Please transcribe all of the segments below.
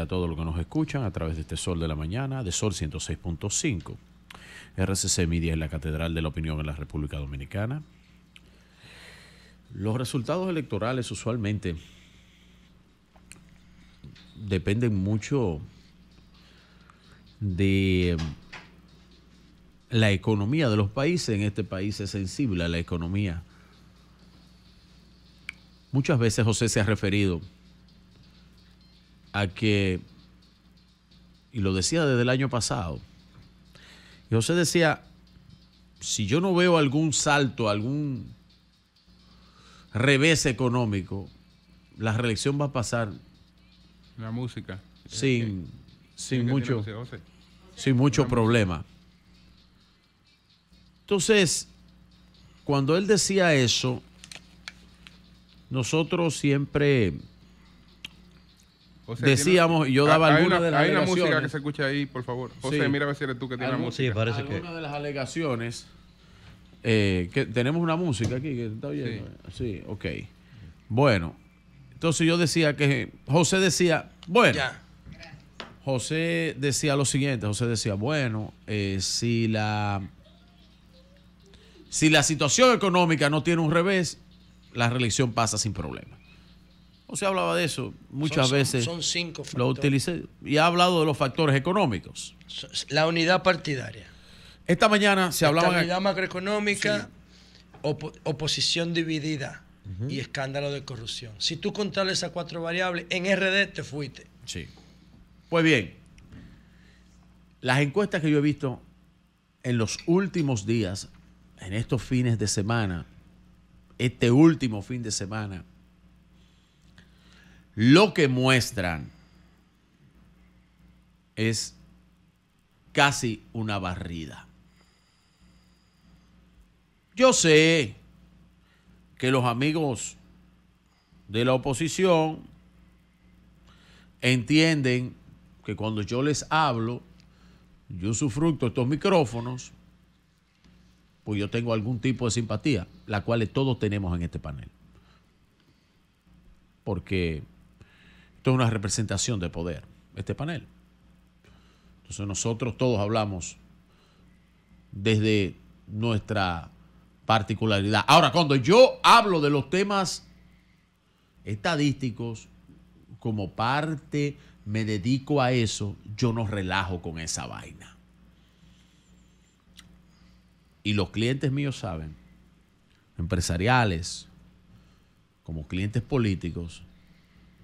a todos los que nos escuchan a través de este Sol de la Mañana, de Sol 106.5. RCC Media es la Catedral de la Opinión en la República Dominicana. Los resultados electorales usualmente dependen mucho de eh, la economía de los países. En este país es sensible a la economía. Muchas veces José se ha referido a que, y lo decía desde el año pasado, José decía, si yo no veo algún salto, algún revés económico, la reelección va a pasar. La música. Sin, sin mucho, sin mucho problema. Entonces, cuando él decía eso, nosotros siempre decíamos, yo daba alguna de las Hay una música que se escucha ahí, por favor. José, mira a ver si eres tú que tienes la música. Sí, de las alegaciones, eh, que tenemos una música aquí, que está oyendo. Sí. ok. Bueno, entonces yo decía que José decía, bueno, José decía lo siguiente, José decía, bueno, eh, si la... Si la situación económica no tiene un revés, la reelección pasa sin problema se hablaba de eso muchas veces. Son cinco factores. Lo utilicé y ha hablado de los factores económicos. La unidad partidaria. Esta mañana se hablaba. ...la Unidad macroeconómica, oposición dividida y escándalo de corrupción. Si tú contabas esas cuatro variables, en RD te fuiste. Sí. Pues bien, las encuestas que yo he visto en los últimos días, en estos fines de semana, este último fin de semana, lo que muestran es casi una barrida. Yo sé que los amigos de la oposición entienden que cuando yo les hablo, yo sufructo estos micrófonos, pues yo tengo algún tipo de simpatía, la cual todos tenemos en este panel. Porque esto es una representación de poder, este panel. Entonces nosotros todos hablamos desde nuestra particularidad. Ahora, cuando yo hablo de los temas estadísticos, como parte me dedico a eso, yo no relajo con esa vaina. Y los clientes míos saben, empresariales, como clientes políticos,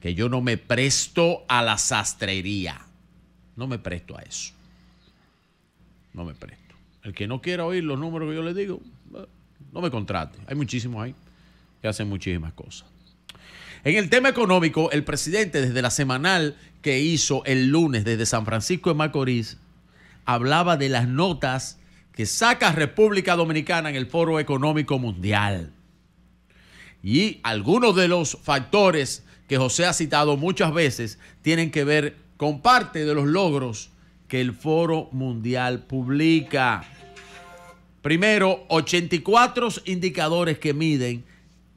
que yo no me presto a la sastrería. No me presto a eso. No me presto. El que no quiera oír los números que yo le digo, eh, no me contrate. Hay muchísimos ahí que hacen muchísimas cosas. En el tema económico, el presidente desde la semanal que hizo el lunes desde San Francisco de Macorís, hablaba de las notas que saca República Dominicana en el Foro Económico Mundial. Y algunos de los factores que José ha citado muchas veces tienen que ver con parte de los logros que el Foro Mundial publica. Primero, 84 indicadores que miden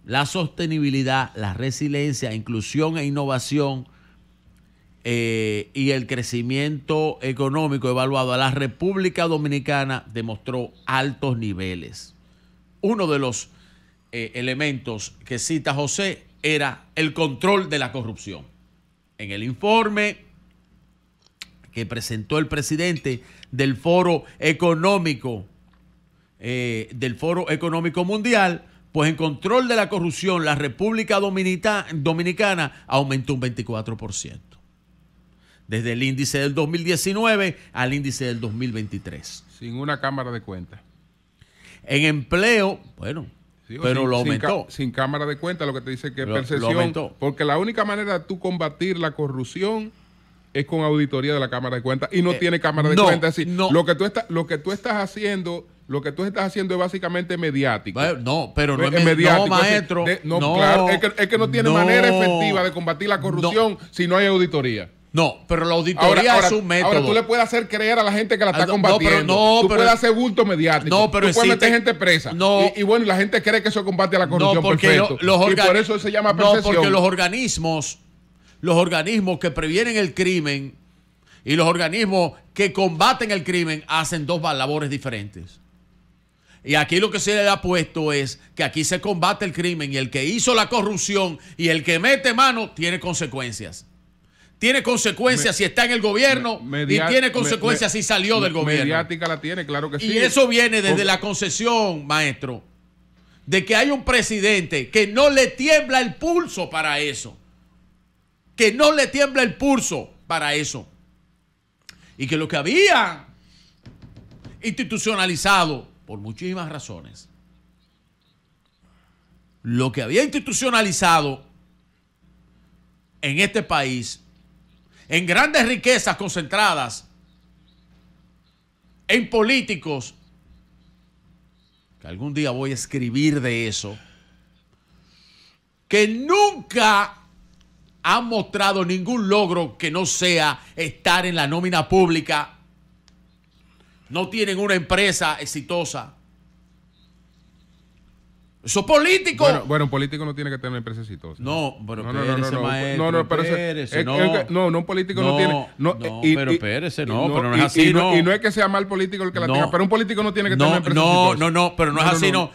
la sostenibilidad, la resiliencia, inclusión e innovación eh, y el crecimiento económico evaluado a la República Dominicana demostró altos niveles. Uno de los eh, elementos que cita José era el control de la corrupción. En el informe que presentó el presidente del Foro Económico, eh, del Foro Económico Mundial, pues en control de la corrupción, la República Dominicana aumentó un 24%. Desde el índice del 2019 al índice del 2023. Sin una cámara de cuentas. En empleo, bueno, pero sin, lo aumentó. Sin, cámara de cuenta, lo que te dice que percepción. porque la única manera de tú combatir la corrupción es con auditoría de la cámara de cuenta y no eh, tiene cámara de cuenta cuentas. lo, que tú lo que tú estás haciendo lo que tú estás haciendo es básicamente mediático. No, pero no es, maestro. es que, es que no tiene manera efectiva de combatir la corrupción si no hay auditoría. No, pero la auditoría es un método. Ahora tú le puedes hacer creer a la gente que la está ah, combatiendo. pero, no, tú puedes hacer bulto mediático. tú puedes meter gente presa. y, bueno, la gente cree que eso combate a la corrupción. porque perfecto. y por eso se llama percepción. No, porque los organismos, los organismos que previenen el crimen y los organismos que combaten el crimen hacen dos labores diferentes. Y aquí lo que se le ha puesto es que aquí se combate el crimen y el que hizo la corrupción y el que mete mano tiene consecuencias tiene consecuencias si está en el gobierno y tiene consecuencias si salió del gobierno. Mediática la tiene, claro que sí. Y eso viene desde la concesión, maestro, de que hay un presidente que no le tiembla el pulso para eso. Que no le tiembla el pulso para eso. Y que lo que había institucionalizado, por muchísimas razones, lo que había institucionalizado en este país en grandes riquezas concentradas en políticos, que algún día voy a escribir de eso, que nunca han mostrado ningún logro que no sea estar en la nómina pública, no tienen una empresa exitosa eso político. Bueno, un político no tiene que tener empresas exitosas. No, pero no, no, no, no, no, no, no. no, no, un político no, tiene. No, y, pero espérese, no, pero no es así. Y, no, y no es que sea mal político el que la tenga, pero un político no tiene que tener empresas No, no, no, pero no es así, no.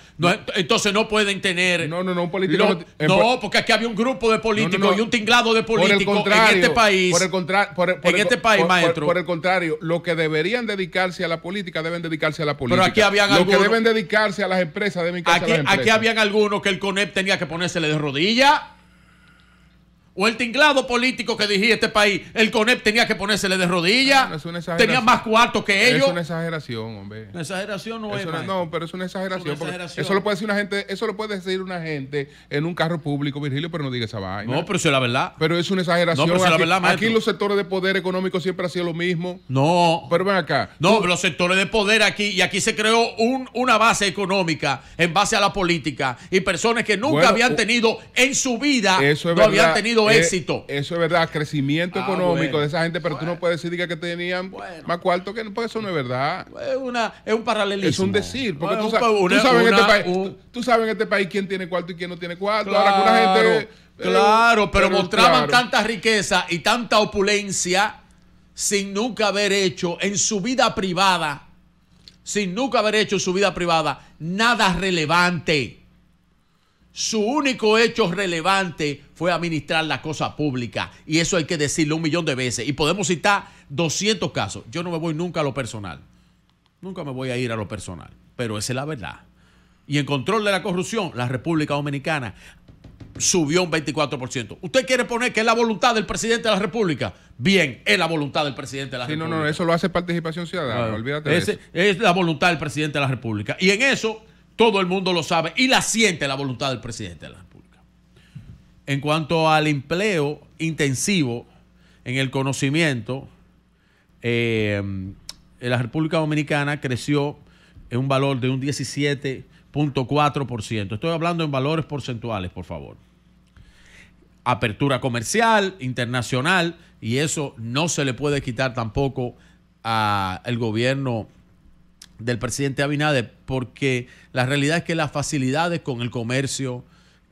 Entonces no pueden tener. No, no, no, un político no. porque aquí había un grupo de políticos y un tinglado de políticos en este país. Por el contrario, en este país, maestro. Por, el contrario, lo que deberían dedicarse a la política deben dedicarse a la política. Pero aquí habían Los que deben dedicarse a las empresas deben dedicarse a las empresas habían algunos que el CONEP tenía que ponérsele de rodilla o el tinglado político que dirigía este país, el CONEP tenía que ponérsele de rodillas, tenía más cuartos que ellos. Es una exageración, hombre. Una exageración no es. No, no, pero es una exageración. Eso lo puede decir una gente, eso lo puede decir una gente en un carro público, Virgilio, pero no diga esa vaina. No, pero eso es la verdad. Pero es una exageración. aquí, los sectores de poder económico siempre ha lo mismo. No. Pero ven acá. No, los sectores de poder aquí, y aquí se creó una base económica en base a la política y personas que nunca habían tenido en su vida, eso no habían tenido eh, éxito. Eso es verdad, crecimiento ah, económico de esa gente, pero tú no puedes decir que tenían más cuarto que porque eso no es verdad. Es, una, es un paralelismo. Es un decir, porque tú, sabes, en este país, quién tiene cuarto y quién no tiene cuarto. Eh, claro. pero, mostraban tanta riqueza y tanta opulencia sin nunca haber hecho en su vida privada, sin nunca haber hecho en su vida privada nada relevante su único hecho relevante fue administrar la cosa pública. Y eso hay que decirlo un millón de veces. Y podemos citar 200 casos. Yo no me voy nunca a lo personal. Nunca me voy a ir a lo personal. Pero esa es la verdad. Y en control de la corrupción, la República Dominicana subió un 24%. ¿Usted quiere poner que es la voluntad del presidente de la República? Bien, es la voluntad del presidente de la sí, República. No, no, eso lo hace participación ciudadana, olvídate. de eso. Es la voluntad del presidente de la República. Y en eso todo el mundo lo sabe y la siente la voluntad del presidente de la República. En cuanto al empleo intensivo en el conocimiento, eh, la República Dominicana creció en un valor de un 17.4%. Estoy hablando en valores porcentuales, por favor. Apertura comercial, internacional, y eso no se le puede quitar tampoco al gobierno del presidente Abinader, porque la realidad es que las facilidades con el comercio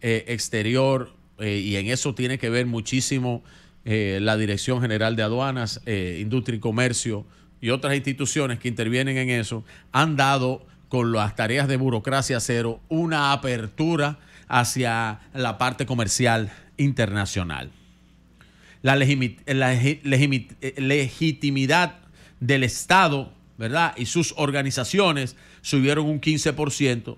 eh, exterior, eh, y en eso tiene que ver muchísimo eh, la Dirección General de Aduanas, Industria y Comercio y otras instituciones que intervienen en eso, han dado con las tareas de burocracia cero una apertura hacia la parte comercial internacional. La, legitimidad del Estado ¿verdad? Y sus organizaciones subieron un 15%.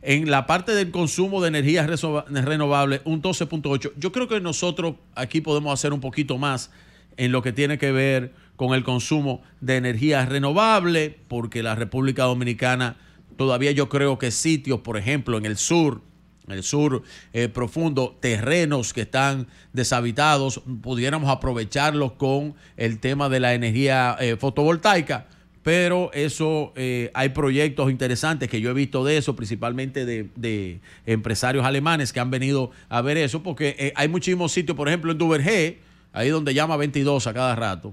En la parte del consumo de energías renovables, un 12.8%. Yo creo que nosotros aquí podemos hacer un poquito más en lo que tiene que ver con el consumo de energías renovables, porque la República Dominicana todavía yo creo que sitios, por ejemplo, en el sur, en el sur eh, profundo, terrenos que están deshabitados, pudiéramos aprovecharlos con el tema de la energía eh, fotovoltaica pero eso eh, hay proyectos interesantes que yo he visto de eso, principalmente de, empresarios alemanes que han venido a ver eso, porque eh, hay muchísimos sitios, por ejemplo en Duvergé, ahí donde llama 22 a cada rato.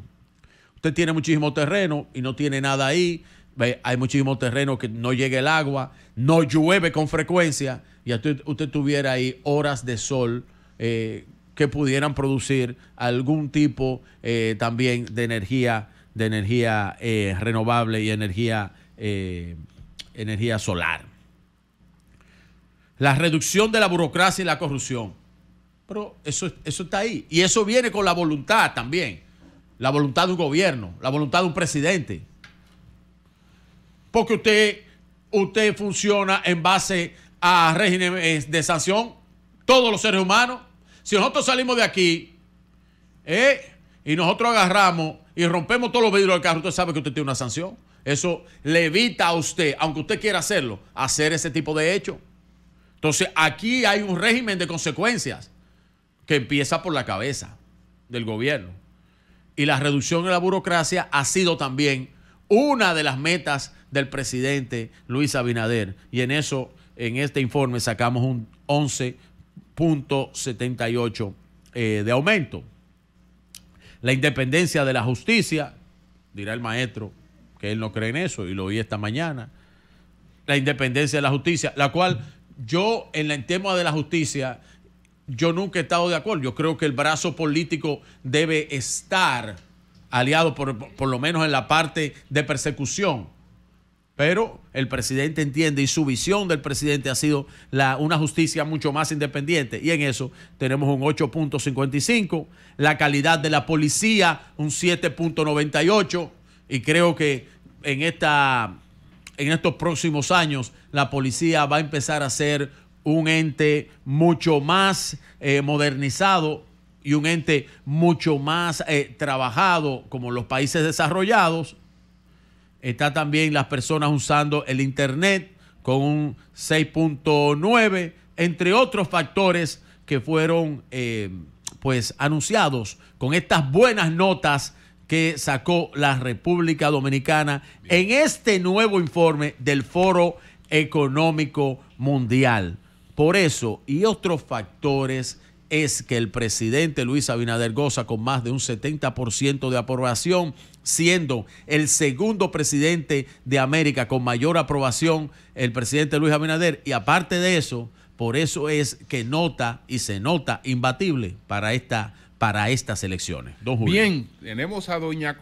Usted tiene muchísimo terreno y no tiene nada ahí, hay muchísimo terreno que no llega el agua, no llueve con frecuencia y usted, tuviera ahí horas de sol. Eh, que pudieran producir algún tipo también de energía de energía eh, renovable y energía, eh, energía solar. La reducción de la burocracia y la corrupción. Pero eso, eso está ahí. Y eso viene con la voluntad también. La voluntad de un gobierno, la voluntad de un presidente. Porque usted, usted funciona en base a regímenes de sanción, todos los seres humanos. Si nosotros salimos de aquí, ¿eh? y nosotros agarramos y rompemos todos los vidrios del carro, usted sabe que usted tiene una sanción. Eso le evita a usted, aunque usted quiera hacerlo, hacer ese tipo de hecho. Entonces, aquí hay un régimen de consecuencias que empieza por la cabeza del gobierno. Y la reducción de la burocracia ha sido también una de las metas del presidente Luis Abinader. Y en eso, en este informe, sacamos un 11.78 eh, de aumento la independencia de la justicia, dirá el maestro que él no cree en eso y lo oí esta mañana, la independencia de la justicia, la cual yo en el tema de la justicia, yo nunca he estado de acuerdo, yo creo que el brazo político debe estar aliado por, por lo menos en la parte de persecución pero el presidente entiende y su visión del presidente ha sido una justicia mucho más independiente. Y en eso tenemos un 8.55, la calidad de la policía un 7.98 y creo que en, esta, en estos próximos años la policía va a empezar a ser un ente mucho más eh, modernizado y un ente mucho más eh, trabajado como los países desarrollados Está también las personas usando el Internet con un 6.9, entre otros factores que fueron eh, pues anunciados con estas buenas notas que sacó la República Dominicana en este nuevo informe del Foro Económico Mundial. Por eso y otros factores es que el presidente Luis Abinader goza con más de un 70% de aprobación, siendo el segundo presidente de América con mayor aprobación, el presidente Luis Abinader. Y aparte de eso, por eso es que nota y se nota imbatible para, esta, para estas elecciones. Bien, tenemos a doña